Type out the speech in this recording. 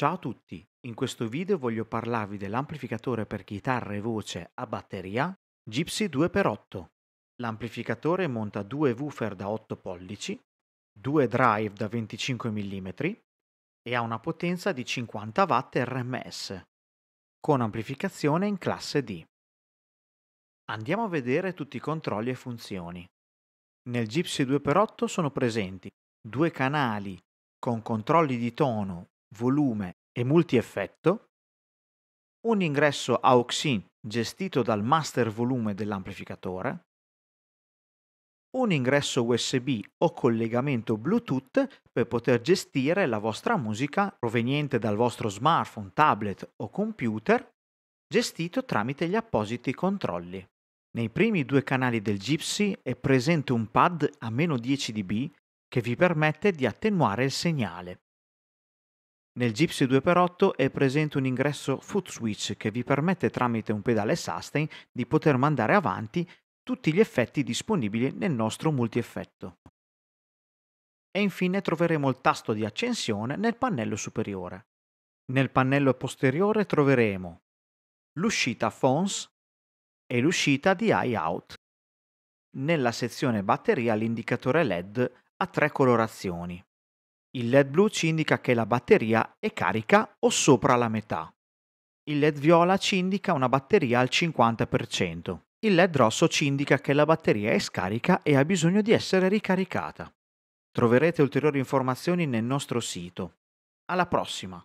Ciao a tutti, in questo video voglio parlarvi dell'amplificatore per chitarra e voce a batteria Gypsy 2x8. L'amplificatore monta due woofer da 8 pollici, due drive da 25 mm e ha una potenza di 50 W RMS, con amplificazione in classe D. Andiamo a vedere tutti i controlli e funzioni. Nel Gypsy 2x8 sono presenti due canali con controlli di tono volume e multieffetto, un ingresso AUXIN gestito dal master volume dell'amplificatore, un ingresso USB o collegamento Bluetooth per poter gestire la vostra musica proveniente dal vostro smartphone, tablet o computer, gestito tramite gli appositi controlli. Nei primi due canali del Gypsy è presente un pad a meno 10 dB che vi permette di attenuare il segnale. Nel Gypsy 2x8 è presente un ingresso foot switch che vi permette tramite un pedale sustain di poter mandare avanti tutti gli effetti disponibili nel nostro multieffetto. E infine troveremo il tasto di accensione nel pannello superiore. Nel pannello posteriore troveremo l'uscita Phones e l'uscita di Eye Out. Nella sezione batteria l'indicatore LED ha tre colorazioni, il LED blu ci indica che la batteria è carica o sopra la metà. Il LED viola ci indica una batteria al 50%. Il LED rosso ci indica che la batteria è scarica e ha bisogno di essere ricaricata. Troverete ulteriori informazioni nel nostro sito. Alla prossima!